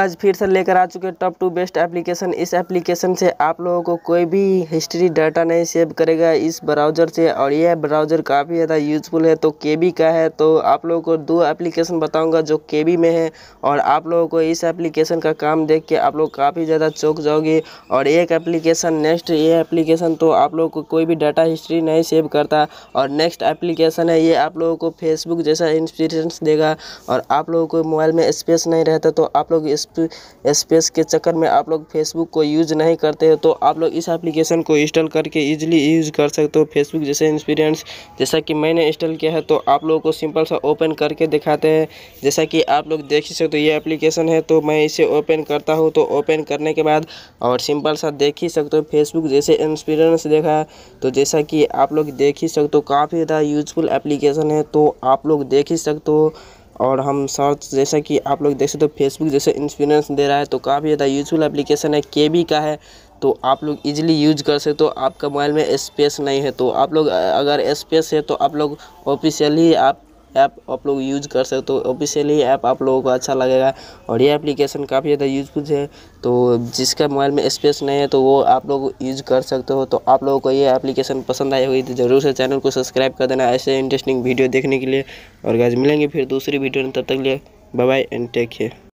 आज फिर से लेकर आ चुके हैं टॉप टू बेस्ट एप्लीकेशन इस एप्लीकेशन से आप लोगों को कोई भी हिस्ट्री डाटा नहीं सेव करेगा इस ब्राउज़र से और यह ब्राउज़र काफ़ी ज़्यादा यूजफुल है तो के का है तो आप लोगों को दो एप्लीकेशन बताऊंगा जो के में है और आप लोगों को इस एप्लीकेशन का काम देख के आप लोग काफ़ी ज़्यादा चौक जाओगे और एक एप्लीकेशन नेक्स्ट ये एप्लीकेशन तो आप लोगों को कोई भी डाटा हिस्ट्री नहीं सेव करता और नेक्स्ट एप्लीकेशन है ये आप लोगों को फेसबुक जैसा एक्सपीरियंस देगा और आप लोगों को मोबाइल में स्पेस नहीं रहता तो आप लोग इस स्पेस तो के चक्कर में आप लोग फेसबुक को यूज़ नहीं करते हैं तो आप लोग इस एप्लीकेशन को इंस्टॉल करके ईजिली यूज़ कर सकते हो फेसबुक जैसे इंस्पीरियंस जैसा कि मैंने इंस्टॉल किया है तो आप लोगों को सिंपल सा ओपन करके दिखाते हैं जैसा कि आप लोग देख ही सकते हो ये एप्लीकेशन है तो मैं इसे ओपन करता हूँ तो ओपन करने के बाद और सिंपल सा देख ही सकते हो फेसबुक जैसे इंस्पीरियंस देखा तो जैसा कि आप लोग देख ही सकते हो काफ़ी ज़्यादा यूजफुल एप्लीकेशन है तो आप लोग देख ही सकते हो और हम सर्च जैसा कि आप लोग देख सकते हो फेसबुक जैसे इंश्योरेंस दे रहा है तो काफ़ी ज़्यादा यूज़फुल एप्लीकेशन है के का है तो आप लोग इजीली यूज कर सकते हो तो आपका मोबाइल में स्पेस नहीं है तो आप लोग अगर स्पेस है तो आप लोग ऑफिशियली आप ऐप आप लोग यूज कर सकते हो ऑफिशियली ऐप आप लोगों को अच्छा लगेगा और ये एप्लीकेशन काफ़ी ज़्यादा यूजफुल है तो जिसका मोबाइल में स्पेस नहीं है तो वो आप लोग यूज कर सकते हो तो आप लोगों को ये एप्लीकेशन पसंद आई होगी तो ज़रूर से चैनल को सब्सक्राइब कर देना ऐसे इंटरेस्टिंग वीडियो देखने के लिए और गैज मिलेंगे फिर दूसरी वीडियो में तब तक लिए bye bye and take care